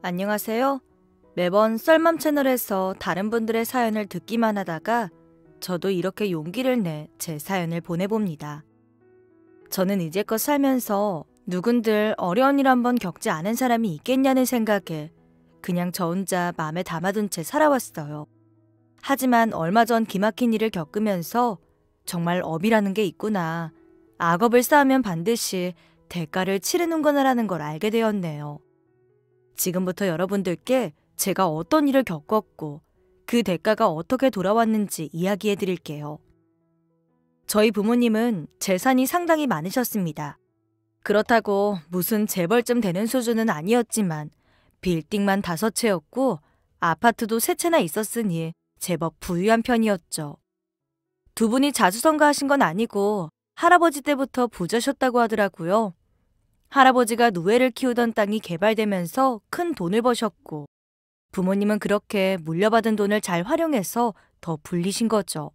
안녕하세요. 매번 썰맘 채널에서 다른 분들의 사연을 듣기만 하다가 저도 이렇게 용기를 내 제 사연을 보내봅니다. 저는 이제껏 살면서 누군들 어려운 일 한 번 겪지 않은 사람이 있겠냐는 생각에 그냥 저 혼자 마음에 담아둔 채 살아왔어요. 하지만 얼마 전 기막힌 일을 겪으면서 정말 업이라는 게 있구나. 악업을 쌓으면 반드시 대가를 치르는구나라는 걸 알게 되었네요. 지금부터 여러분들께 제가 어떤 일을 겪었고 그 대가가 어떻게 돌아왔는지 이야기해 드릴게요. 저희 부모님은 재산이 상당히 많으셨습니다. 그렇다고 무슨 재벌쯤 되는 수준은 아니었지만 빌딩만 다섯 채였고 아파트도 세 채나 있었으니 제법 부유한 편이었죠. 두 분이 자주 성가하신 건 아니고 할아버지 때부터 부자셨다고 하더라고요. 할아버지가 누에를 키우던 땅이 개발되면서 큰 돈을 버셨고 부모님은 그렇게 물려받은 돈을 잘 활용해서 더 불리신 거죠.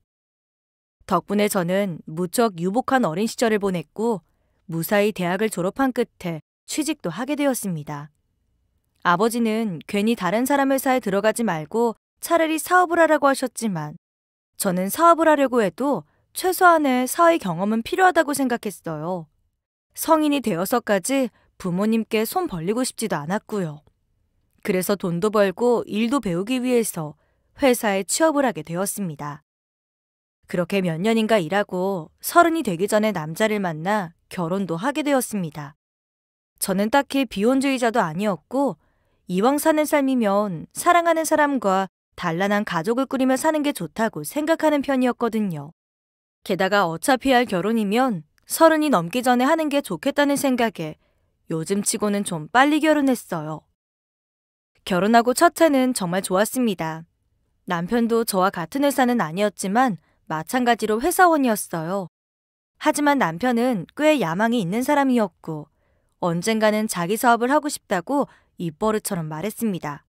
덕분에 저는 무척 유복한 어린 시절을 보냈고 무사히 대학을 졸업한 끝에 취직도 하게 되었습니다. 아버지는 괜히 다른 사람 회사에 들어가지 말고 차라리 사업을 하라고 하셨지만 저는 사업을 하려고 해도 최소한의 사회 경험은 필요하다고 생각했어요. 성인이 되어서까지 부모님께 손 벌리고 싶지도 않았고요. 그래서 돈도 벌고 일도 배우기 위해서 회사에 취업을 하게 되었습니다. 그렇게 몇 년인가 일하고 서른이 되기 전에 남자를 만나 결혼도 하게 되었습니다. 저는 딱히 비혼주의자도 아니었고 이왕 사는 삶이면 사랑하는 사람과 단란한 가족을 꾸리며 사는 게 좋다고 생각하는 편이었거든요. 게다가 어차피 할 결혼이면 서른이 넘기 전에 하는 게 좋겠다는 생각에 요즘 치고는 좀 빨리 결혼했어요. 결혼하고 첫 해는 정말 좋았습니다. 남편도 저와 같은 회사는 아니었지만 마찬가지로 회사원이었어요. 하지만 남편은 꽤 야망이 있는 사람이었고 언젠가는 자기 사업을 하고 싶다고 입버릇처럼 말했습니다.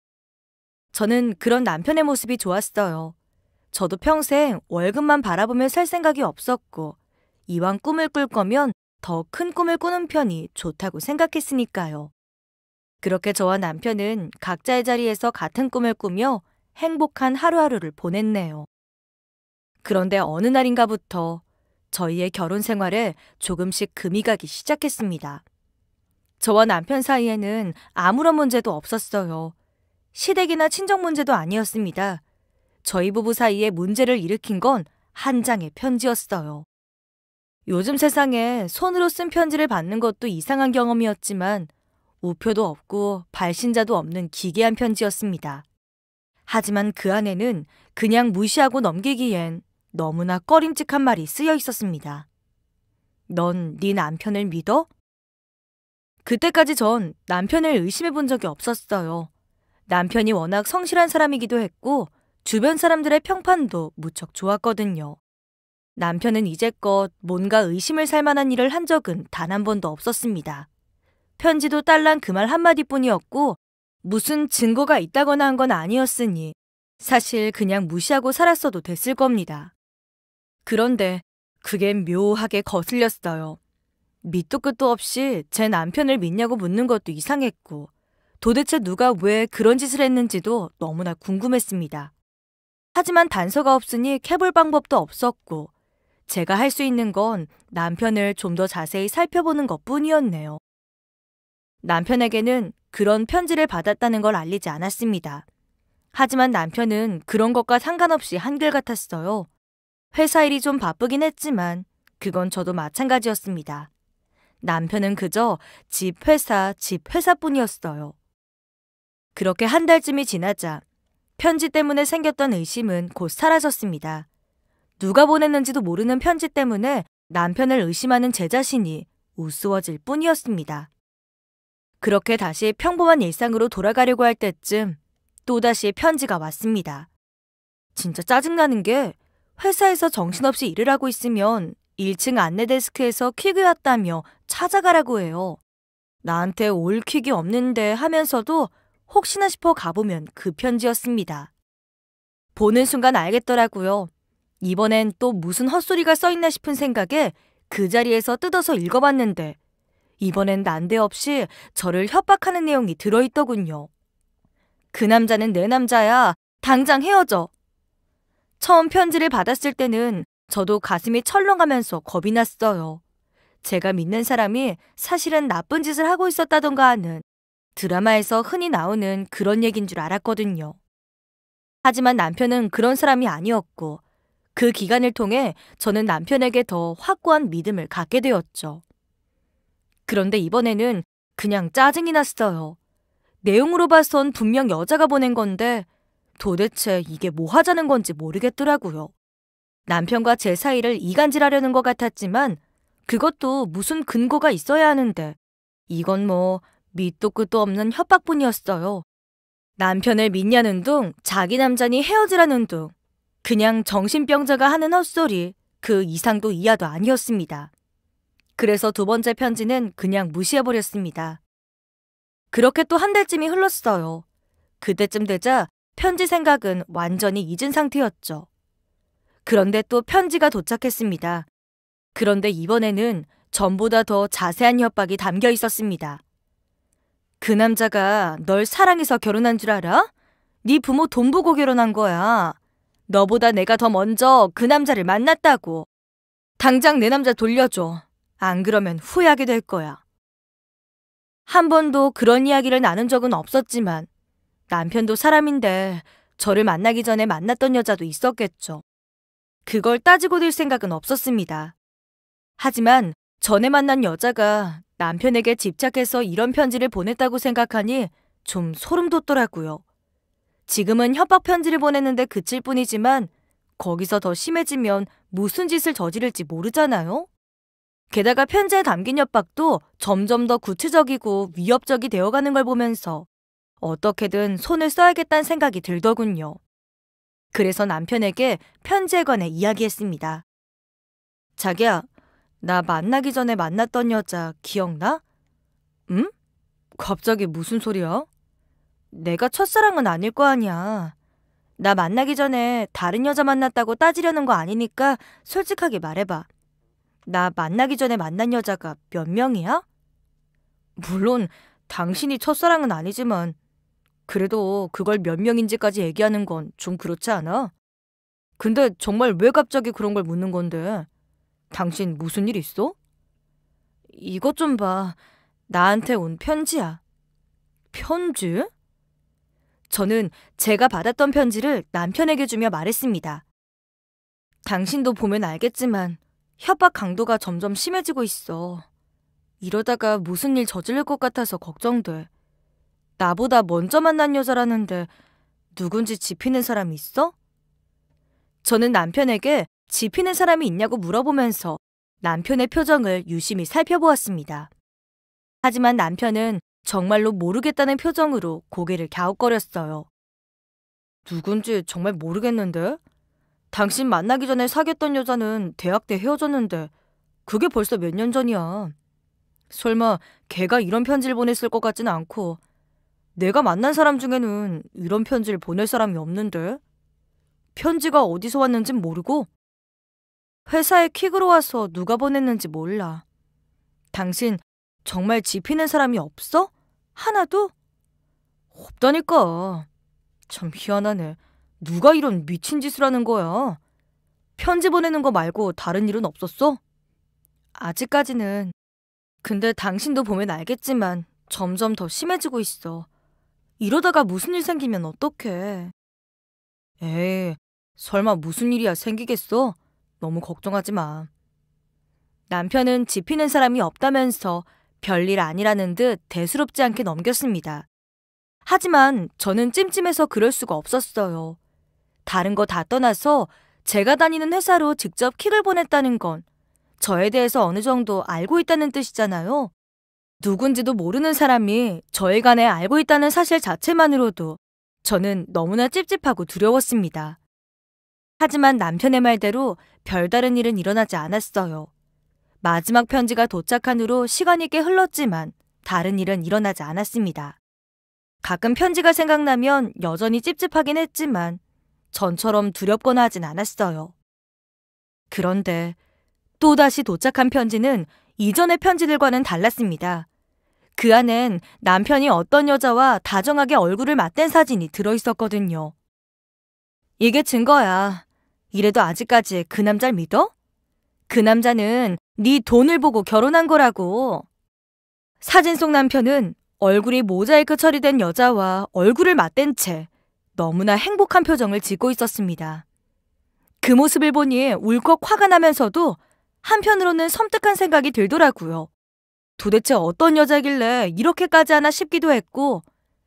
저는 그런 남편의 모습이 좋았어요. 저도 평생 월급만 바라보며 살 생각이 없었고 이왕 꿈을 꿀 거면 더 큰 꿈을 꾸는 편이 좋다고 생각했으니까요. 그렇게 저와 남편은 각자의 자리에서 같은 꿈을 꾸며 행복한 하루하루를 보냈네요. 그런데 어느 날인가부터 저희의 결혼 생활에 조금씩 금이 가기 시작했습니다. 저와 남편 사이에는 아무런 문제도 없었어요. 시댁이나 친정 문제도 아니었습니다. 저희 부부 사이에 문제를 일으킨 건 한 장의 편지였어요. 요즘 세상에 손으로 쓴 편지를 받는 것도 이상한 경험이었지만 우표도 없고 발신자도 없는 기괴한 편지였습니다. 하지만 그 안에는 그냥 무시하고 넘기기엔 너무나 꺼림칙한 말이 쓰여 있었습니다. 넌 네 남편을 믿어? 그때까지 전 남편을 의심해 본 적이 없었어요. 남편이 워낙 성실한 사람이기도 했고 주변 사람들의 평판도 무척 좋았거든요. 남편은 이제껏 뭔가 의심을 살 만한 일을 한 적은 단 한 번도 없었습니다. 편지도 딸랑 그 말 한마디뿐이었고 무슨 증거가 있다거나 한 건 아니었으니 사실 그냥 무시하고 살았어도 됐을 겁니다. 그런데 그게 묘하게 거슬렸어요. 밑도 끝도 없이 제 남편을 믿냐고 묻는 것도 이상했고 도대체 누가 왜 그런 짓을 했는지도 너무나 궁금했습니다. 하지만 단서가 없으니 캐볼 방법도 없었고 제가 할 수 있는 건 남편을 좀 더 자세히 살펴보는 것 뿐이었네요. 남편에게는 그런 편지를 받았다는 걸 알리지 않았습니다. 하지만 남편은 그런 것과 상관없이 한글같았어요 회사 일이 좀 바쁘긴 했지만 그건 저도 마찬가지였습니다. 남편은 그저 집 회사, 집 회사뿐이었어요. 그렇게 한 달쯤이 지나자 편지 때문에 생겼던 의심은 곧 사라졌습니다. 누가 보냈는지도 모르는 편지 때문에 남편을 의심하는 제 자신이 우스워질 뿐이었습니다. 그렇게 다시 평범한 일상으로 돌아가려고 할 때쯤 또다시 편지가 왔습니다. 진짜 짜증나는 게 회사에서 정신없이 일을 하고 있으면 1층 안내데스크에서 퀵이 왔다며 찾아가라고 해요. 나한테 올 퀵이 없는데 하면서도 혹시나 싶어 가보면 그 편지였습니다. 보는 순간 알겠더라고요. 이번엔 또 무슨 헛소리가 써있나 싶은 생각에 그 자리에서 뜯어서 읽어봤는데 이번엔 난데없이 저를 협박하는 내용이 들어있더군요. 그 남자는 내 남자야. 당장 헤어져. 처음 편지를 받았을 때는 저도 가슴이 철렁하면서 겁이 났어요. 제가 믿는 사람이 사실은 나쁜 짓을 하고 있었다던가 하는 드라마에서 흔히 나오는 그런 얘기인 줄 알았거든요. 하지만 남편은 그런 사람이 아니었고 그 기간을 통해 저는 남편에게 더 확고한 믿음을 갖게 되었죠. 그런데 이번에는 그냥 짜증이 났어요. 내용으로 봐선 분명 여자가 보낸 건데 도대체 이게 뭐 하자는 건지 모르겠더라고요. 남편과 제 사이를 이간질하려는 것 같았지만 그것도 무슨 근거가 있어야 하는데 이건 뭐 밑도 끝도 없는 협박뿐이었어요. 남편을 믿냐는 둥 자기 남자니 헤어지라는 둥 그냥 정신병자가 하는 헛소리 그 이상도 이하도 아니었습니다. 그래서 두 번째 편지는 그냥 무시해버렸습니다. 그렇게 또 한 달쯤이 흘렀어요. 그때쯤 되자 편지 생각은 완전히 잊은 상태였죠. 그런데 또 편지가 도착했습니다. 그런데 이번에는 전보다 더 자세한 협박이 담겨 있었습니다. 그 남자가 널 사랑해서 결혼한 줄 알아? 네 부모 돈 보고 결혼한 거야. 너보다 내가 더 먼저 그 남자를 만났다고. 당장 내 남자 돌려줘. 안 그러면 후회하게 될 거야. 한 번도 그런 이야기를 나눈 적은 없었지만 남편도 사람인데 저를 만나기 전에 만났던 여자도 있었겠죠. 그걸 따지고 들 생각은 없었습니다. 하지만 전에 만난 여자가 남편에게 집착해서 이런 편지를 보냈다고 생각하니 좀 소름 돋더라고요. 지금은 협박 편지를 보냈는데 그칠 뿐이지만 거기서 더 심해지면 무슨 짓을 저지를지 모르잖아요? 게다가 편지에 담긴 협박도 점점 더 구체적이고 위협적이 되어가는 걸 보면서 어떻게든 손을 써야겠다는 생각이 들더군요. 그래서 남편에게 편지에 관해 이야기했습니다. 자기야, 나 만나기 전에 만났던 여자 기억나? 응? 갑자기 무슨 소리야? 내가 첫사랑은 아닐 거 아니야. 나 만나기 전에 다른 여자 만났다고 따지려는 거 아니니까 솔직하게 말해봐. 나 만나기 전에 만난 여자가 몇 명이야? 물론 당신이 첫사랑은 아니지만 그래도 그걸 몇 명인지까지 얘기하는 건 좀 그렇지 않아? 근데 정말 왜 갑자기 그런 걸 묻는 건데? 당신 무슨 일 있어? 이것 좀 봐. 나한테 온 편지야. 편지? 저는 제가 받았던 편지를 남편에게 주며 말했습니다. 당신도 보면 알겠지만 협박 강도가 점점 심해지고 있어. 이러다가 무슨 일저질를것 같아서 걱정돼. 나보다 먼저 만난 여자라는데 누군지 지피는 사람이 있어? 저는 남편에게 지피는 사람이 있냐고 물어보면서 남편의 표정을 유심히 살펴보았습니다. 하지만 남편은 정말로 모르겠다는 표정으로 고개를 갸웃거렸어요. 누군지 정말 모르겠는데? 당신 만나기 전에 사귀었던 여자는 대학 때 헤어졌는데 그게 벌써 몇 년 전이야. 설마 걔가 이런 편지를 보냈을 것 같진 않고 내가 만난 사람 중에는 이런 편지를 보낼 사람이 없는데 편지가 어디서 왔는진 모르고 회사에 퀵으로 와서 누가 보냈는지 몰라. 당신 정말 지피는 사람이 없어? 하나도? 없다니까. 참 희한하네. 누가 이런 미친 짓을 하는 거야? 편지 보내는 거 말고 다른 일은 없었어? 아직까지는. 근데 당신도 보면 알겠지만 점점 더 심해지고 있어. 이러다가 무슨 일 생기면 어떡해. 에이, 설마 무슨 일이야 생기겠어? 너무 걱정하지 마. 남편은 지피는 사람이 없다면서 별일 아니라는 듯 대수롭지 않게 넘겼습니다. 하지만 저는 찜찜해서 그럴 수가 없었어요. 다른 거 다 떠나서 제가 다니는 회사로 직접 킥을 보냈다는 건 저에 대해서 어느 정도 알고 있다는 뜻이잖아요. 누군지도 모르는 사람이 저에 관해 알고 있다는 사실 자체만으로도 저는 너무나 찝찝하고 두려웠습니다. 하지만 남편의 말대로 별다른 일은 일어나지 않았어요. 마지막 편지가 도착한 후로 시간이 꽤 흘렀지만 다른 일은 일어나지 않았습니다. 가끔 편지가 생각나면 여전히 찝찝하긴 했지만 전처럼 두렵거나 하진 않았어요. 그런데 또다시 도착한 편지는 이전의 편지들과는 달랐습니다. 그 안엔 남편이 어떤 여자와 다정하게 얼굴을 맞댄 사진이 들어있었거든요. 이게 증거야. 이래도 아직까지 그 남자를 믿어? 그 남자는 네 돈을 보고 결혼한 거라고. 사진 속 남편은 얼굴이 모자이크 처리된 여자와 얼굴을 맞댄 채 너무나 행복한 표정을 짓고 있었습니다. 그 모습을 보니 울컥 화가 나면서도 한편으로는 섬뜩한 생각이 들더라고요. 도대체 어떤 여자길래 이렇게까지 하나 싶기도 했고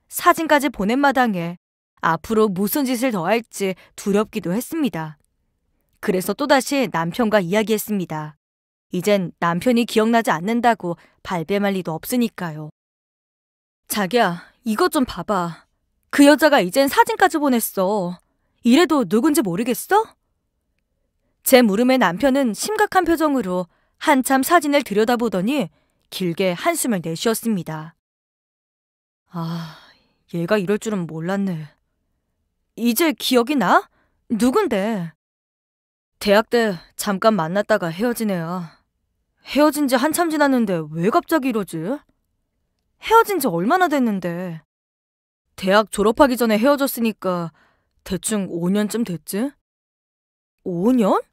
사진까지 보낸 마당에 앞으로 무슨 짓을 더 할지 두렵기도 했습니다. 그래서 또다시 남편과 이야기했습니다. 이젠 남편이 기억나지 않는다고 발뺌할 리도 없으니까요. 자기야, 이것 좀 봐봐. 그 여자가 이젠 사진까지 보냈어. 이래도 누군지 모르겠어? 제 물음에 남편은 심각한 표정으로 한참 사진을 들여다보더니 길게 한숨을 내쉬었습니다. 아, 얘가 이럴 줄은 몰랐네. 이제 기억이 나? 누군데? 대학 때 잠깐 만났다가 헤어진 애야. 헤어진 지 한참 지났는데 왜 갑자기 이러지? 헤어진 지 얼마나 됐는데. 대학 졸업하기 전에 헤어졌으니까 대충 5년쯤 됐지? 5년?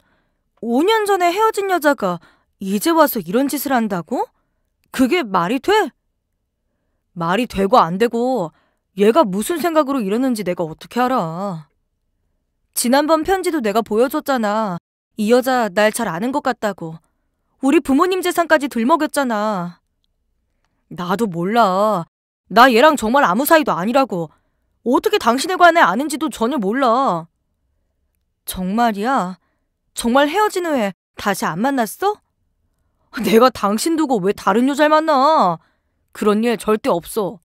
5년 전에 헤어진 여자가 이제 와서 이런 짓을 한다고? 그게 말이 돼? 말이 되고 안 되고 얘가 무슨 생각으로 이러는지 내가 어떻게 알아. 지난번 편지도 내가 보여줬잖아. 이 여자 날 잘 아는 것 같다고. 우리 부모님 재산까지 들먹였잖아. 나도 몰라. 나 얘랑 정말 아무 사이도 아니라고. 어떻게 당신에 관해 아는지도 전혀 몰라. 정말이야? 정말 헤어진 후에 다시 안 만났어? 내가 당신 두고 왜 다른 여자를 만나? 그런 일 절대 없어.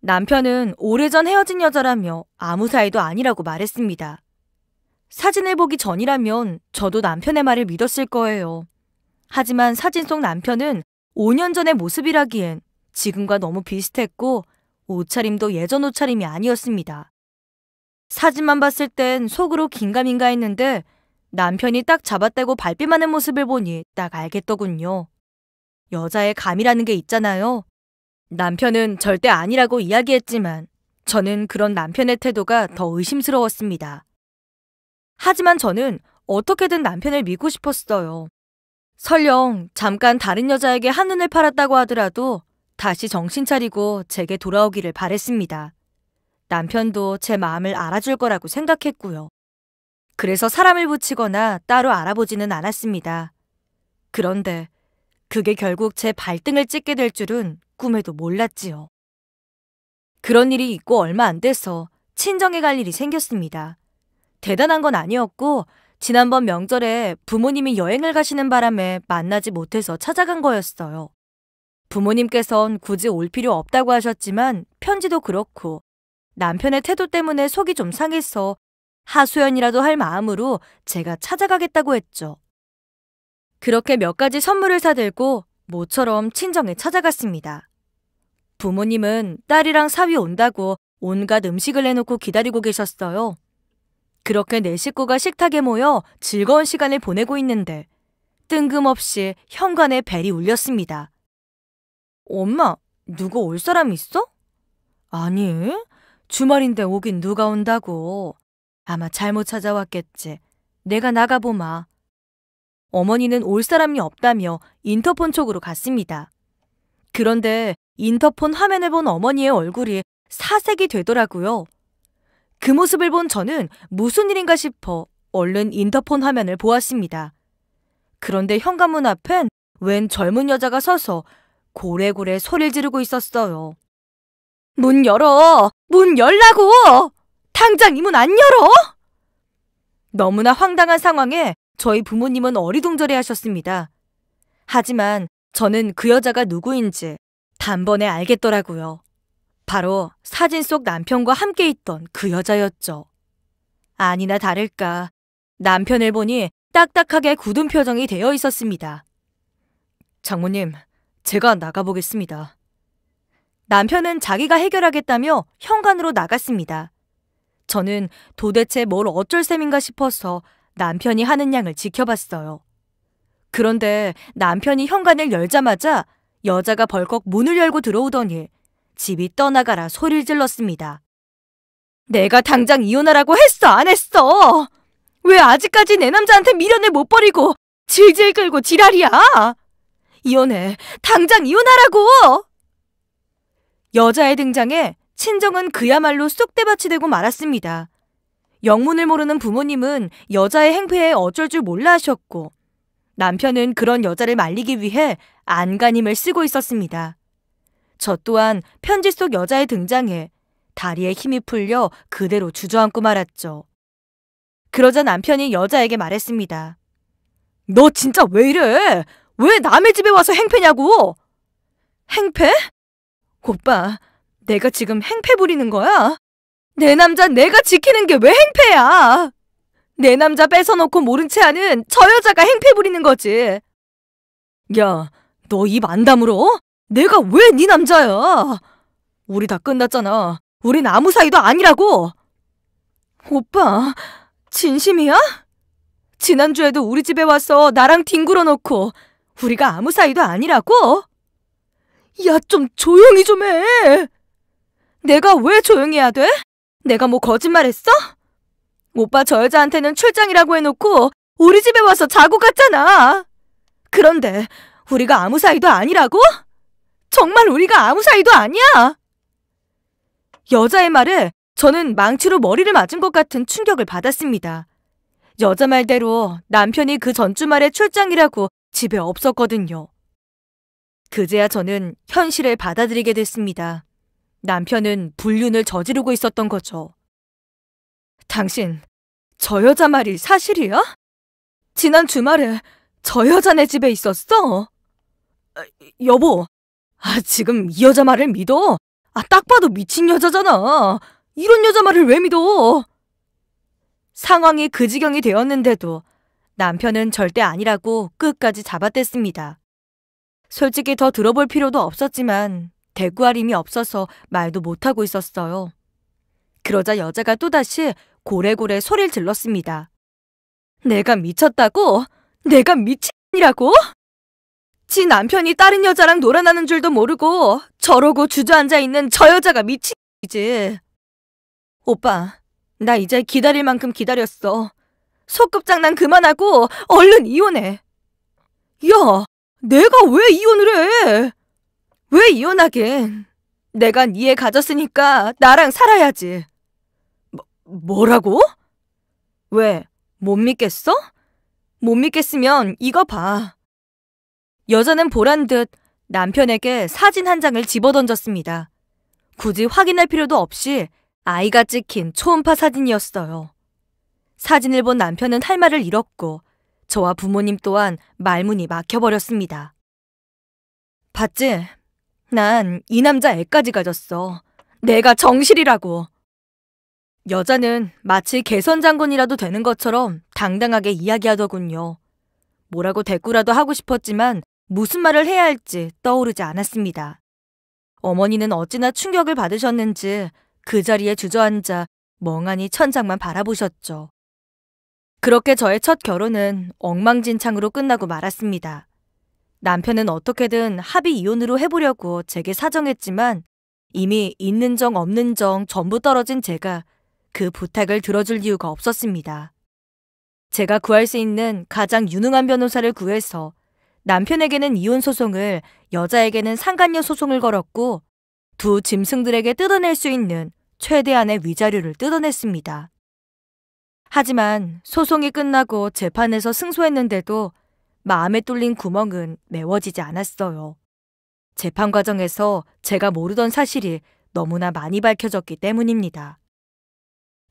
남편은 오래전 헤어진 여자라며 아무 사이도 아니라고 말했습니다. 사진을 보기 전이라면 저도 남편의 말을 믿었을 거예요. 하지만 사진 속 남편은 5년 전의 모습이라기엔 지금과 너무 비슷했고 옷차림도 예전 옷차림이 아니었습니다. 사진만 봤을 땐 속으로 긴가민가 했는데 남편이 딱 잡았다고 발뺌하는 모습을 보니 딱 알겠더군요. 여자의 감이라는 게 있잖아요. 남편은 절대 아니라고 이야기했지만 저는 그런 남편의 태도가 더 의심스러웠습니다. 하지만 저는 어떻게든 남편을 믿고 싶었어요. 설령 잠깐 다른 여자에게 한눈을 팔았다고 하더라도 다시 정신 차리고 제게 돌아오기를 바랬습니다. 남편도 제 마음을 알아줄 거라고 생각했고요. 그래서 사람을 붙이거나 따로 알아보지는 않았습니다. 그런데 그게 결국 제 발등을 찢게될 줄은 꿈에도 몰랐지요. 그런 일이 있고 얼마 안 돼서 친정에 갈 일이 생겼습니다. 대단한 건 아니었고 지난번 명절에 부모님이 여행을 가시는 바람에 만나지 못해서 찾아간 거였어요. 부모님께선 굳이 올 필요 없다고 하셨지만 편지도 그렇고 남편의 태도 때문에 속이 좀 상해서 하소연이라도 할 마음으로 제가 찾아가겠다고 했죠. 그렇게 몇 가지 선물을 사들고 모처럼 친정에 찾아갔습니다. 부모님은 딸이랑 사위 온다고 온갖 음식을 내놓고 기다리고 계셨어요. 그렇게 네 식구가 식탁에 모여 즐거운 시간을 보내고 있는데 뜬금없이 현관에 벨이 울렸습니다. 엄마, 누구 올 사람 있어? 아니, 주말인데 오긴 누가 온다고. 아마 잘못 찾아왔겠지. 내가 나가보마. 어머니는 올 사람이 없다며 인터폰 쪽으로 갔습니다. 그런데 인터폰 화면을 본 어머니의 얼굴이 사색이 되더라고요. 그 모습을 본 저는 무슨 일인가 싶어 얼른 인터폰 화면을 보았습니다. 그런데 현관문 앞엔 웬 젊은 여자가 서서 고래고래 소리를 지르고 있었어요. 문 열어! 문 열라고! 당장 이 문 안 열어! 너무나 황당한 상황에 저희 부모님은 어리둥절해 하셨습니다. 하지만 저는 그 여자가 누구인지 단번에 알겠더라고요. 바로 사진 속 남편과 함께 있던 그 여자였죠. 아니나 다를까 남편을 보니 딱딱하게 굳은 표정이 되어 있었습니다. 장모님, 제가 나가보겠습니다. 남편은 자기가 해결하겠다며 현관으로 나갔습니다. 저는 도대체 뭘 어쩔 셈인가 싶어서 남편이 하는 양을 지켜봤어요. 그런데 남편이 현관을 열자마자 여자가 벌컥 문을 열고 들어오더니 집이 떠나가라 소리를 질렀습니다. 내가 당장 이혼하라고 했어 안 했어? 왜 아직까지 내 남자한테 미련을 못 버리고 질질 끌고 지랄이야? 이혼해 당장 이혼하라고! 여자의 등장에 친정은 그야말로 쑥대밭이 되고 말았습니다. 영문을 모르는 부모님은 여자의 행패에 어쩔 줄 몰라 하셨고 남편은 그런 여자를 말리기 위해 안간힘을 쓰고 있었습니다. 저 또한 편지 속 여자의 등장에 다리에 힘이 풀려 그대로 주저앉고 말았죠. 그러자 남편이 여자에게 말했습니다. 너 진짜 왜 이래? 왜 남의 집에 와서 행패냐고? 행패? 오빠, 내가 지금 행패 부리는 거야? 내 남자 내가 지키는 게 왜 행패야? 내 남자 뺏어놓고 모른 채 하는 저 여자가 행패 부리는 거지. 야, 너 입 안 다물어? 내가 왜 네 남자야? 우리 다 끝났잖아. 우린 아무 사이도 아니라고. 오빠, 진심이야? 지난주에도 우리 집에 와서 나랑 뒹굴어 놓고 우리가 아무 사이도 아니라고? 야, 좀 조용히 좀 해. 내가 왜 조용히 해야 돼? 내가 뭐 거짓말했어? 오빠 저 여자한테는 출장이라고 해놓고 우리 집에 와서 자고 갔잖아. 그런데 우리가 아무 사이도 아니라고? 정말 우리가 아무 사이도 아니야! 여자의 말에 저는 망치로 머리를 맞은 것 같은 충격을 받았습니다. 여자 말대로 남편이 그 전주말에 출장이라고 집에 없었거든요. 그제야 저는 현실을 받아들이게 됐습니다. 남편은 불륜을 저지르고 있었던 거죠. 당신, 저 여자 말이 사실이야? 지난 주말에 저 여자네 집에 있었어? 어, 여보, 아, 지금 이 여자 말을 믿어? 아, 딱 봐도 미친 여자잖아. 이런 여자 말을 왜 믿어? 상황이 그 지경이 되었는데도 남편은 절대 아니라고 끝까지 잡아댔습니다. 솔직히 더 들어볼 필요도 없었지만 대구할 힘이 없어서 말도 못하고 있었어요. 그러자 여자가 또다시 고래고래 소리를 질렀습니다. 내가 미쳤다고? 내가 미친이라고? 지 남편이 다른 여자랑 놀아나는 줄도 모르고 저러고 주저앉아 있는 저 여자가 미치지. 오빠, 나 이제 기다릴 만큼 기다렸어. 소꿉장난 그만하고 얼른 이혼해. 야, 내가 왜 이혼을 해? 왜 이혼하긴? 내가 니에 가졌으니까 나랑 살아야지. 뭐, 뭐라고? 왜, 못 믿겠어? 못 믿겠으면 이거 봐. 여자는 보란 듯 남편에게 사진 한 장을 집어던졌습니다. 굳이 확인할 필요도 없이 아이가 찍힌 초음파 사진이었어요. 사진을 본 남편은 할 말을 잃었고 저와 부모님 또한 말문이 막혀버렸습니다. 봤지? 난 이 남자 애까지 가졌어. 내가 정실이라고. 여자는 마치 개선장군이라도 되는 것처럼 당당하게 이야기하더군요. 뭐라고 대꾸라도 하고 싶었지만 무슨 말을 해야 할지 떠오르지 않았습니다. 어머니는 어찌나 충격을 받으셨는지 그 자리에 주저앉아 멍하니 천장만 바라보셨죠. 그렇게 저의 첫 결혼은 엉망진창으로 끝나고 말았습니다. 남편은 어떻게든 합의 이혼으로 해보려고 제게 사정했지만 이미 있는 정 없는 정 전부 떨어진 제가 그 부탁을 들어줄 이유가 없었습니다. 제가 구할 수 있는 가장 유능한 변호사를 구해서 남편에게는 이혼 소송을, 여자에게는 상간녀 소송을 걸었고 두 짐승들에게 뜯어낼 수 있는 최대한의 위자료를 뜯어냈습니다. 하지만 소송이 끝나고 재판에서 승소했는데도 마음에 뚫린 구멍은 메워지지 않았어요. 재판 과정에서 제가 모르던 사실이 너무나 많이 밝혀졌기 때문입니다.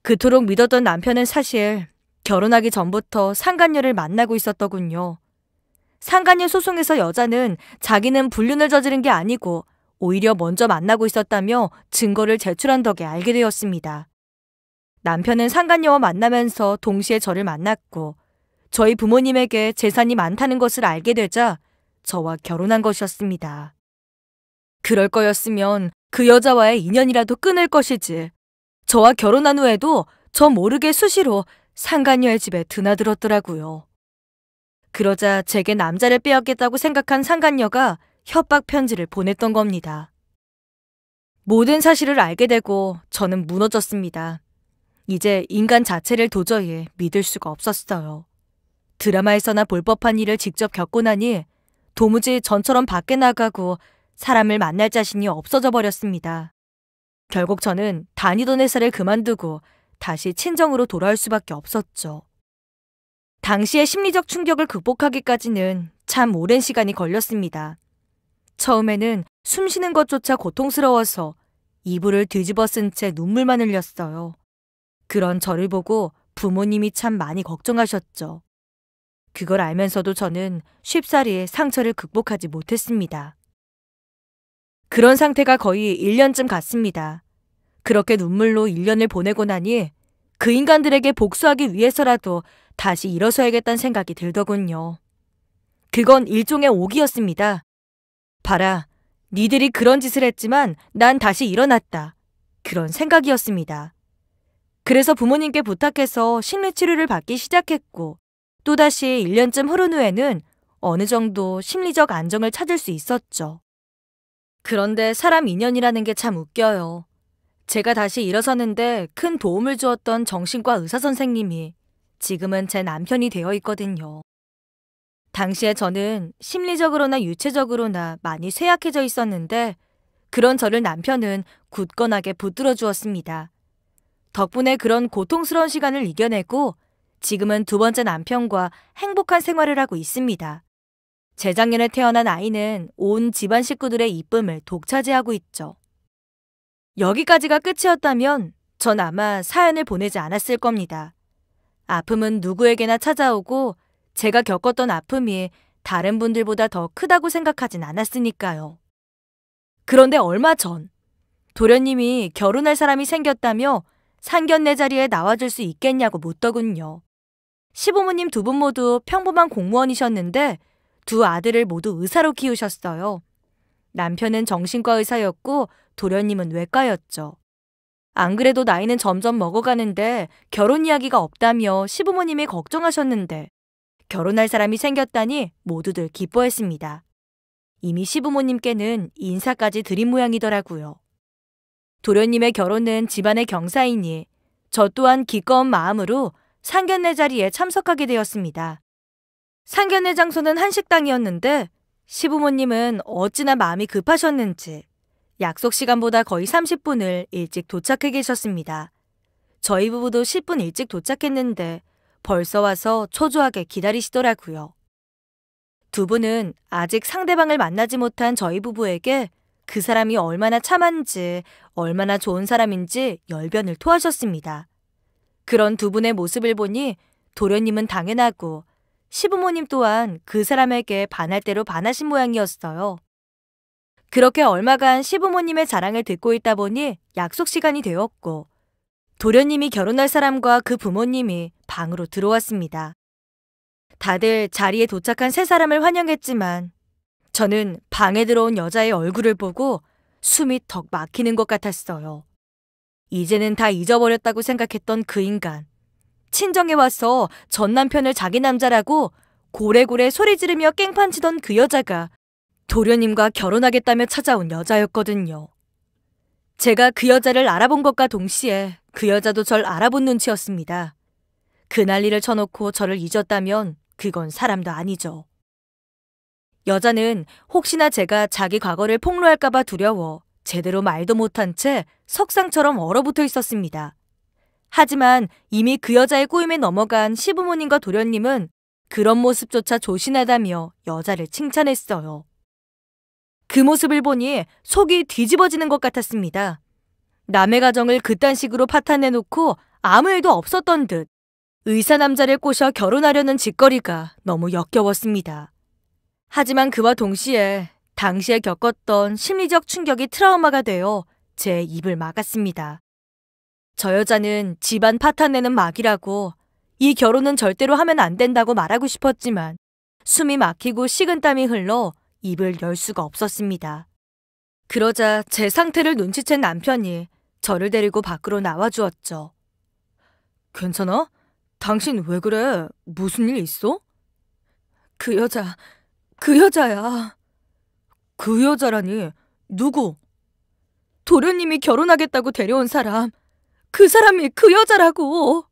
그토록 믿었던 남편은 사실 결혼하기 전부터 상간녀를 만나고 있었더군요. 상간일 소송에서 여자는 자기는 불륜을 저지른 게 아니고 오히려 먼저 만나고 있었다며 증거를 제출한 덕에 알게 되었습니다. 남편은 상간녀와 만나면서 동시에 저를 만났고 저희 부모님에게 재산이 많다는 것을 알게 되자 저와 결혼한 것이었습니다. 그럴 거였으면 그 여자와의 인연이라도 끊을 것이지. 저와 결혼한 후에도 저 모르게 수시로 상간녀의 집에 드나들었더라고요. 그러자 제게 남자를 빼앗겠다고 생각한 상간녀가 협박 편지를 보냈던 겁니다. 모든 사실을 알게 되고 저는 무너졌습니다. 이제 인간 자체를 도저히 믿을 수가 없었어요. 드라마에서나 볼 법한 일을 직접 겪고 나니 도무지 전처럼 밖에 나가고 사람을 만날 자신이 없어져 버렸습니다. 결국 저는 다니던 회사를 그만두고 다시 친정으로 돌아올 수밖에 없었죠. 당시의 심리적 충격을 극복하기까지는 참 오랜 시간이 걸렸습니다. 처음에는 숨 쉬는 것조차 고통스러워서 이불을 뒤집어 쓴 채 눈물만 흘렸어요. 그런 저를 보고 부모님이 참 많이 걱정하셨죠. 그걸 알면서도 저는 쉽사리 상처를 극복하지 못했습니다. 그런 상태가 거의 1년쯤 갔습니다. 그렇게 눈물로 1년을 보내고 나니 그 인간들에게 복수하기 위해서라도 다시 일어서야겠다는 생각이 들더군요. 그건 일종의 오기였습니다. 봐라, 니들이 그런 짓을 했지만 난 다시 일어났다. 그런 생각이었습니다. 그래서 부모님께 부탁해서 심리치료를 받기 시작했고 또다시 1년쯤 흐른 후에는 어느 정도 심리적 안정을 찾을 수 있었죠. 그런데 사람 인연이라는 게 참 웃겨요. 제가 다시 일어서는데 큰 도움을 주었던 정신과 의사 선생님이 지금은 제 남편이 되어 있거든요. 당시에 저는 심리적으로나 유체적으로나 많이 쇠약해져 있었는데 그런 저를 남편은 굳건하게 붙들어 주었습니다. 덕분에 그런 고통스러운 시간을 이겨내고 지금은 두 번째 남편과 행복한 생활을 하고 있습니다. 재작년에 태어난 아이는 온 집안 식구들의 이쁨을 독차지하고 있죠. 여기까지가 끝이었다면 전 아마 사연을 보내지 않았을 겁니다. 아픔은 누구에게나 찾아오고 제가 겪었던 아픔이 다른 분들보다 더 크다고 생각하진 않았으니까요. 그런데 얼마 전 도련님이 결혼할 사람이 생겼다며 상견례 자리에 나와줄 수 있겠냐고 묻더군요. 시부모님 두 분 모두 평범한 공무원이셨는데 두 아들을 모두 의사로 키우셨어요. 남편은 정신과 의사였고 도련님은 외과였죠. 안 그래도 나이는 점점 먹어가는데 결혼 이야기가 없다며 시부모님이 걱정하셨는데 결혼할 사람이 생겼다니 모두들 기뻐했습니다. 이미 시부모님께는 인사까지 드린 모양이더라고요. 도련님의 결혼은 집안의 경사이니 저 또한 기꺼운 마음으로 상견례 자리에 참석하게 되었습니다. 상견례 장소는 한식당이었는데 시부모님은 어찌나 마음이 급하셨는지 약속 시간보다 거의 30분을 일찍 도착해 계셨습니다. 저희 부부도 10분 일찍 도착했는데 벌써 와서 초조하게 기다리시더라고요. 두 분은 아직 상대방을 만나지 못한 저희 부부에게 그 사람이 얼마나 참한지, 얼마나 좋은 사람인지 열변을 토하셨습니다. 그런 두 분의 모습을 보니 도련님은 당연하고 시부모님 또한 그 사람에게 반할 대로 반하신 모양이었어요. 그렇게 얼마간 시부모님의 자랑을 듣고 있다 보니 약속 시간이 되었고 도련님이 결혼할 사람과 그 부모님이 방으로 들어왔습니다. 다들 자리에 도착한 세 사람을 환영했지만 저는 방에 들어온 여자의 얼굴을 보고 숨이 턱 막히는 것 같았어요. 이제는 다 잊어버렸다고 생각했던 그 인간. 친정에 와서 전 남편을 자기 남자라고 고래고래 소리 지르며 깽판치던 그 여자가 도련님과 결혼하겠다며 찾아온 여자였거든요. 제가 그 여자를 알아본 것과 동시에 그 여자도 절 알아본 눈치였습니다. 그 난리를 쳐놓고 저를 잊었다면 그건 사람도 아니죠. 여자는 혹시나 제가 자기 과거를 폭로할까봐 두려워 제대로 말도 못한 채 석상처럼 얼어붙어 있었습니다. 하지만 이미 그 여자의 꼬임에 넘어간 시부모님과 도련님은 그런 모습조차 조신하다며 여자를 칭찬했어요. 그 모습을 보니 속이 뒤집어지는 것 같았습니다. 남의 가정을 그딴 식으로 파탄내놓고 아무 일도 없었던 듯 의사 남자를 꼬셔 결혼하려는 짓거리가 너무 역겨웠습니다. 하지만 그와 동시에 당시에 겪었던 심리적 충격이 트라우마가 되어 제 입을 막았습니다. 저 여자는 집안 파탄내는 막이라고 이 결혼은 절대로 하면 안 된다고 말하고 싶었지만 숨이 막히고 식은땀이 흘러 입을 열 수가 없었습니다. 그러자 제 상태를 눈치챈 남편이 저를 데리고 밖으로 나와 주었죠. 괜찮아? 당신 왜 그래? 무슨 일 있어? 그 여자, 그 여자야. 그 여자라니, 누구? 도련님이 결혼하겠다고 데려온 사람. 그 사람이 그 여자라고.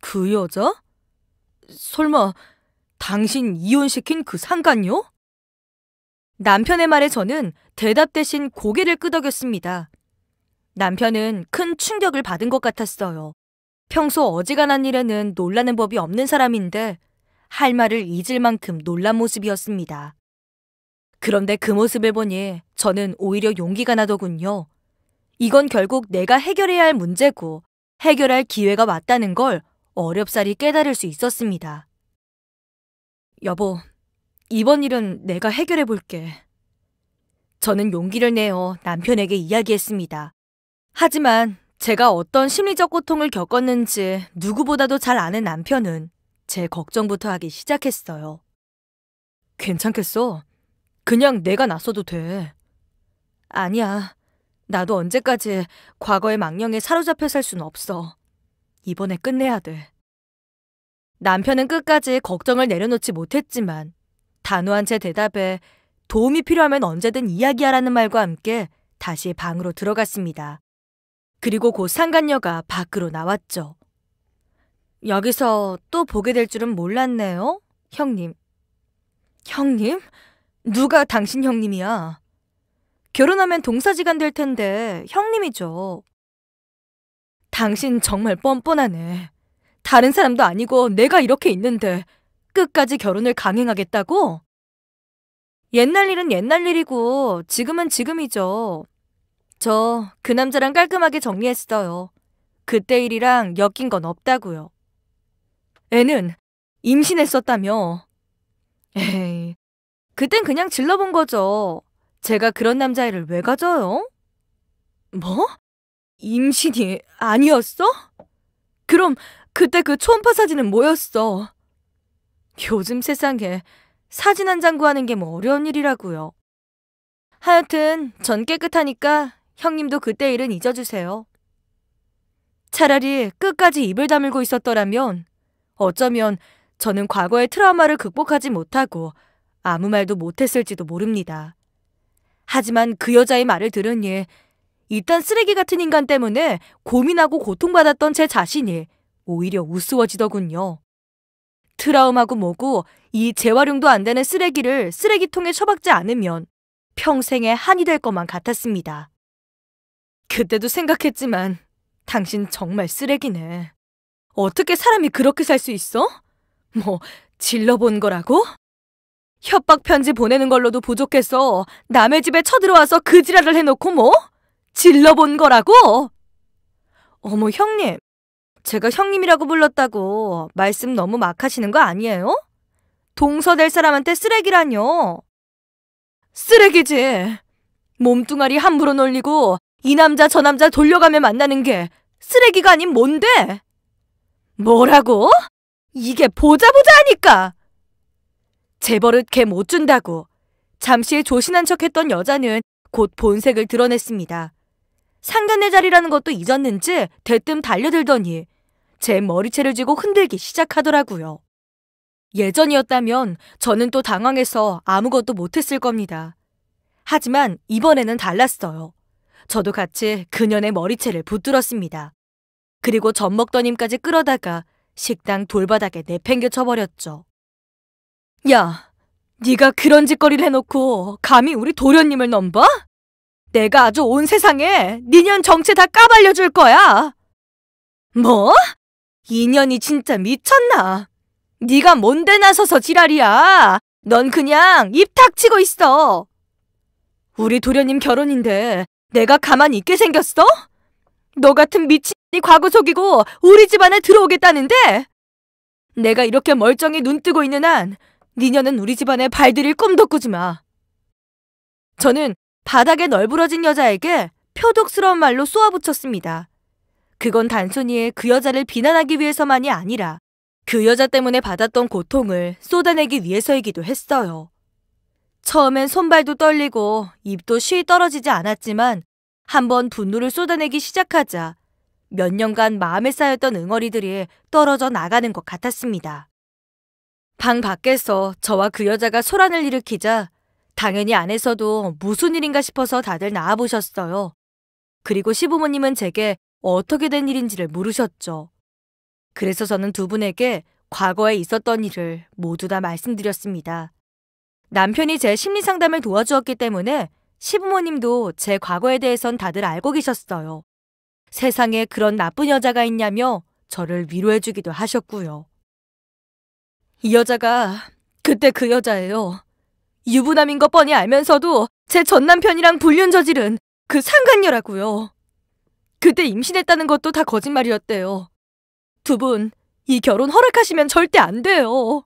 그 여자? 설마 당신 이혼시킨 그상관요 남편의 말에 저는 대답 대신 고개를 끄덕였습니다. 남편은 큰 충격을 받은 것 같았어요. 평소 어지간한 일에는 놀라는 법이 없는 사람인데 할 말을 잊을 만큼 놀란 모습이었습니다. 그런데 그 모습을 보니 저는 오히려 용기가 나더군요. 이건 결국 내가 해결해야 할 문제고 해결할 기회가 왔다는 걸 어렵사리 깨달을 수 있었습니다. 여보, 이번 일은 내가 해결해 볼게. 저는 용기를 내어 남편에게 이야기했습니다. 하지만 제가 어떤 심리적 고통을 겪었는지 누구보다도 잘 아는 남편은 제 걱정부터 하기 시작했어요. 괜찮겠어. 그냥 내가 나서도 돼. 아니야. 나도 언제까지 과거의 망령에 사로잡혀 살 순 없어. 이번에 끝내야 돼. 남편은 끝까지 걱정을 내려놓지 못했지만 단호한 제 대답에 도움이 필요하면 언제든 이야기하라는 말과 함께 다시 방으로 들어갔습니다. 그리고 곧 상간녀가 밖으로 나왔죠. 여기서 또 보게 될 줄은 몰랐네요, 형님. 형님? 누가 당신 형님이야? 결혼하면 동사지간 될 텐데 형님이죠. 당신 정말 뻔뻔하네. 다른 사람도 아니고 내가 이렇게 있는데 끝까지 결혼을 강행하겠다고? 옛날 일은 옛날 일이고 지금은 지금이죠. 저 그 남자랑 깔끔하게 정리했어요. 그때 일이랑 엮인 건 없다고요. 애는 임신했었다며. 에이, 그땐 그냥 질러본 거죠. 제가 그런 남자애를 왜 가져요? 뭐? 임신이 아니었어? 그럼 그때 그 초음파 사진은 뭐였어? 요즘 세상에 사진 한 장 구하는 게 뭐 어려운 일이라고요. 하여튼 전 깨끗하니까 형님도 그때 일은 잊어주세요. 차라리 끝까지 입을 다물고 있었더라면 어쩌면 저는 과거의 트라우마를 극복하지 못하고 아무 말도 못했을지도 모릅니다. 하지만 그 여자의 말을 들으니 이딴 쓰레기 같은 인간 때문에 고민하고 고통받았던 제 자신이 오히려 우스워지더군요. 트라우마고 뭐고 이 재활용도 안 되는 쓰레기를 쓰레기통에 처박지 않으면 평생의 한이 될 것만 같았습니다. 그때도 생각했지만 당신 정말 쓰레기네. 어떻게 사람이 그렇게 살 수 있어? 뭐 질러본 거라고? 협박 편지 보내는 걸로도 부족해서 남의 집에 쳐들어와서 그 지랄을 해놓고 뭐? 질러본 거라고? 어머 형님, 제가 형님이라고 불렀다고 말씀 너무 막 하시는 거 아니에요? 동서 될 사람한테 쓰레기라뇨. 쓰레기지. 몸뚱아리 함부로 놀리고 이 남자 저 남자 돌려가며 만나는 게 쓰레기가 아닌 뭔데? 뭐라고? 이게 보자 보자 하니까. 제 버릇 개 못 준다고. 잠시 조신한 척했던 여자는 곧 본색을 드러냈습니다. 상견례 자리라는 것도 잊었는지 대뜸 달려들더니 제 머리채를 쥐고 흔들기 시작하더라고요. 예전이었다면 저는 또 당황해서 아무것도 못했을 겁니다. 하지만 이번에는 달랐어요. 저도 같이 그년의 머리채를 붙들었습니다. 그리고 젖 먹던 힘까지 끌어다가 식당 돌바닥에 내팽겨쳐 버렸죠. 야, 네가 그런 짓거리를 해놓고 감히 우리 도련님을 넘봐? 내가 아주 온 세상에 니년 정체 다 까발려 줄 거야. 뭐? 인연이 진짜 미쳤나? 네가 뭔데 나서서 지랄이야. 넌 그냥 입 탁치고 있어. 우리 도련님 결혼인데 내가 가만히 있게 생겼어? 너 같은 미친이 과거 속이고 우리 집안에 들어오겠다는데? 내가 이렇게 멀쩡히 눈 뜨고 있는 한 니녀는 우리 집안에 발들일 꿈도 꾸지 마. 저는 바닥에 널브러진 여자에게 표독스러운 말로 쏘아붙였습니다. 그건 단순히 그 여자를 비난하기 위해서만이 아니라 그 여자 때문에 받았던 고통을 쏟아내기 위해서이기도 했어요. 처음엔 손발도 떨리고 입도 쉬 떨어지지 않았지만 한 번 분노를 쏟아내기 시작하자 몇 년간 마음에 쌓였던 응어리들이 떨어져 나가는 것 같았습니다. 방 밖에서 저와 그 여자가 소란을 일으키자 당연히 안에서도 무슨 일인가 싶어서 다들 나와보셨어요. 그리고 시부모님은 제게 어떻게 된 일인지를 물으셨죠. 그래서 저는 두 분에게 과거에 있었던 일을 모두 다 말씀드렸습니다. 남편이 제 심리 상담을 도와주었기 때문에 시부모님도 제 과거에 대해선 다들 알고 계셨어요. 세상에 그런 나쁜 여자가 있냐며 저를 위로해주기도 하셨고요. 이 여자가 그때 그 여자예요. 유부남인 것 뻔히 알면서도 제 전 남편이랑 불륜 저지른 그 상간녀라고요. 그때 임신했다는 것도 다 거짓말이었대요. 두 분, 이 결혼 허락하시면 절대 안 돼요.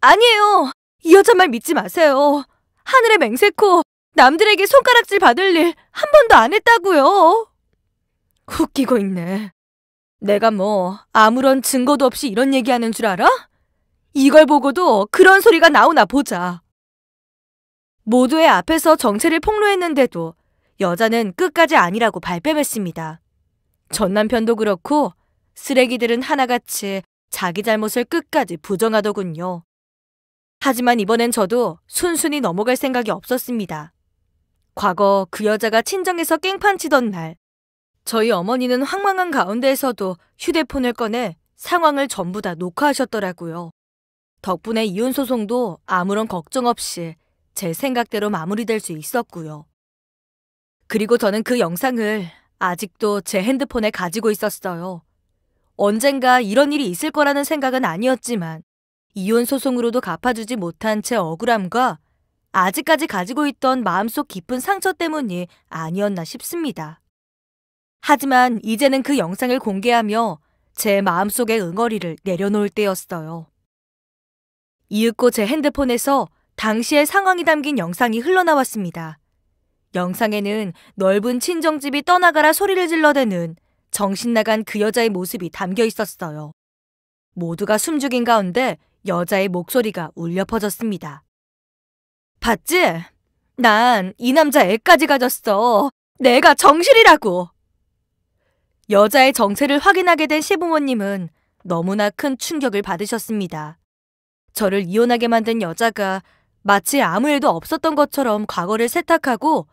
아니에요. 이 여자 말 믿지 마세요. 하늘에 맹세코 남들에게 손가락질 받을 일 한 번도 안 했다고요. 웃기고 있네. 내가 뭐 아무런 증거도 없이 이런 얘기하는 줄 알아? 이걸 보고도 그런 소리가 나오나 보자. 모두의 앞에서 정체를 폭로했는데도 여자는 끝까지 아니라고 발뺌했습니다. 전 남편도 그렇고 쓰레기들은 하나같이 자기 잘못을 끝까지 부정하더군요. 하지만 이번엔 저도 순순히 넘어갈 생각이 없었습니다. 과거 그 여자가 친정에서 깽판 치던 날, 저희 어머니는 황망한 가운데에서도 휴대폰을 꺼내 상황을 전부 다 녹화하셨더라고요. 덕분에 이혼 소송도 아무런 걱정 없이 제 생각대로 마무리될 수 있었고요. 그리고 저는 그 영상을 아직도 제 핸드폰에 가지고 있었어요. 언젠가 이런 일이 있을 거라는 생각은 아니었지만 이혼 소송으로도 갚아주지 못한 제 억울함과 아직까지 가지고 있던 마음속 깊은 상처 때문이 아니었나 싶습니다. 하지만 이제는 그 영상을 공개하며 제 마음속의 응어리를 내려놓을 때였어요. 이윽고 제 핸드폰에서 당시의 상황이 담긴 영상이 흘러나왔습니다. 영상에는 넓은 친정집이 떠나가라 소리를 질러대는 정신 나간 그 여자의 모습이 담겨 있었어요. 모두가 숨죽인 가운데 여자의 목소리가 울려 퍼졌습니다. 봤지? 난 이 남자 애까지 가졌어. 내가 정실이라고! 여자의 정체를 확인하게 된 시부모님은 너무나 큰 충격을 받으셨습니다. 저를 이혼하게 만든 여자가 마치 아무 일도 없었던 것처럼 과거를 세탁하고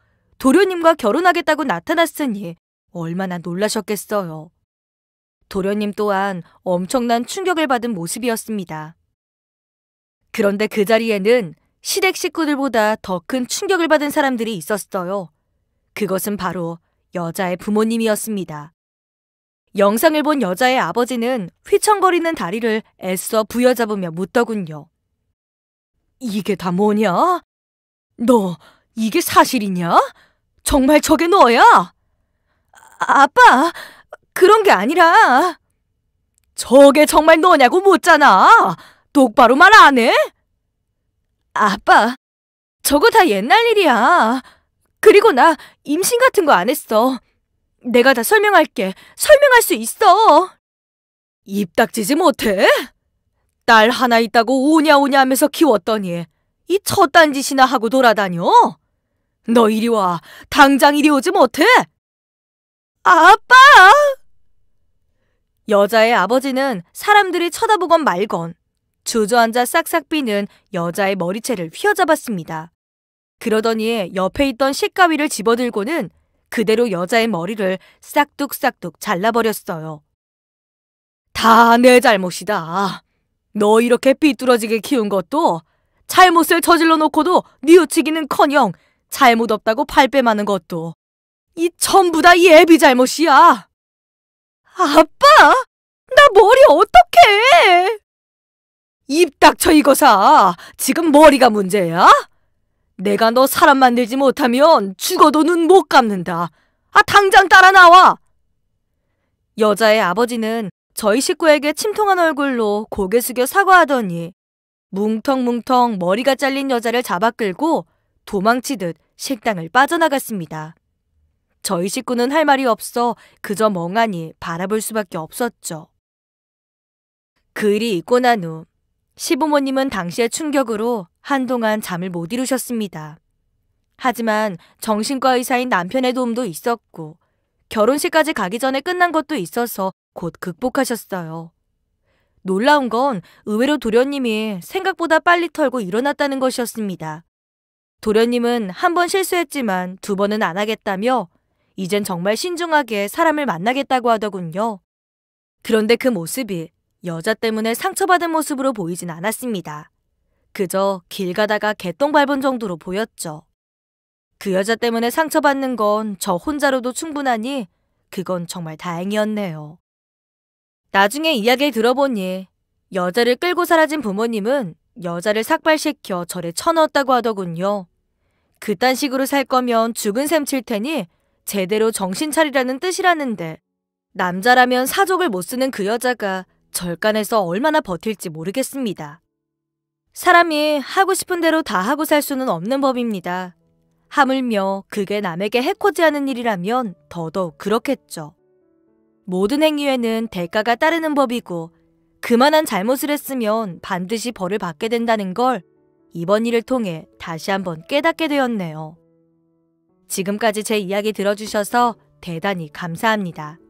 도련님과 결혼하겠다고 나타났으니 얼마나 놀라셨겠어요. 도련님 또한 엄청난 충격을 받은 모습이었습니다. 그런데 그 자리에는 시댁 식구들보다 더 큰 충격을 받은 사람들이 있었어요. 그것은 바로 여자의 부모님이었습니다. 영상을 본 여자의 아버지는 휘청거리는 다리를 애써 부여잡으며 묻더군요. 이게 다 뭐냐? 너 이게 사실이냐? 정말 저게 너야? 아, 아빠, 그런 게 아니라. 저게 정말 너냐고 묻잖아. 똑바로 말 안 해? 아빠, 저거 다 옛날 일이야. 그리고 나 임신 같은 거 안 했어. 내가 다 설명할게. 설명할 수 있어. 입 닥치지 못해? 딸 하나 있다고 오냐오냐 하면서 키웠더니 이 첫딴 짓이나 하고 돌아다녀? 너 이리 와. 당장 이리 오지 못해. 아빠! 여자의 아버지는 사람들이 쳐다보건 말건 주저앉아 싹싹 비는 여자의 머리채를 휘어잡았습니다. 그러더니 옆에 있던 식가위를 집어들고는 그대로 여자의 머리를 싹둑싹둑 잘라버렸어요. 다 내 잘못이다. 너 이렇게 삐뚤어지게 키운 것도 잘못을 저질러 놓고도 뉘우치기는커녕 잘못 없다고 팔빼마는 것도 이 전부 다 이 애비 잘못이야. 아빠, 나 머리 어떡해? 입 닥쳐 이거사. 지금 머리가 문제야? 내가 너 사람 만들지 못하면 죽어도 눈 못 감는다. 아, 당장 따라 나와. 여자의 아버지는 저희 식구에게 침통한 얼굴로 고개 숙여 사과하더니 뭉텅뭉텅 머리가 잘린 여자를 잡아 끌고 도망치듯 식당을 빠져나갔습니다. 저희 식구는 할 말이 없어 그저 멍하니 바라볼 수밖에 없었죠. 그 일이 있고 난 후 시부모님은 당시의 충격으로 한동안 잠을 못 이루셨습니다. 하지만 정신과 의사인 남편의 도움도 있었고 결혼식까지 가기 전에 끝난 것도 있어서 곧 극복하셨어요. 놀라운 건 의외로 도련님이 생각보다 빨리 털고 일어났다는 것이었습니다. 도련님은 한 번 실수했지만 두 번은 안 하겠다며 이젠 정말 신중하게 사람을 만나겠다고 하더군요. 그런데 그 모습이 여자 때문에 상처받은 모습으로 보이진 않았습니다. 그저 길 가다가 개똥 밟은 정도로 보였죠. 그 여자 때문에 상처받는 건 저 혼자로도 충분하니 그건 정말 다행이었네요. 나중에 이야기를 들어보니 여자를 끌고 사라진 부모님은 여자를 삭발시켜 절에 쳐넣었다고 하더군요. 그딴 식으로 살 거면 죽은 셈 칠 테니 제대로 정신 차리라는 뜻이라는데 남자라면 사족을 못 쓰는 그 여자가 절간에서 얼마나 버틸지 모르겠습니다. 사람이 하고 싶은 대로 다 하고 살 수는 없는 법입니다. 하물며 그게 남에게 해코지 하는 일이라면 더더욱 그렇겠죠. 모든 행위에는 대가가 따르는 법이고 그만한 잘못을 했으면 반드시 벌을 받게 된다는 걸 이번 일을 통해 다시 한번 깨닫게 되었네요. 지금까지 제 이야기 들어주셔서 대단히 감사합니다.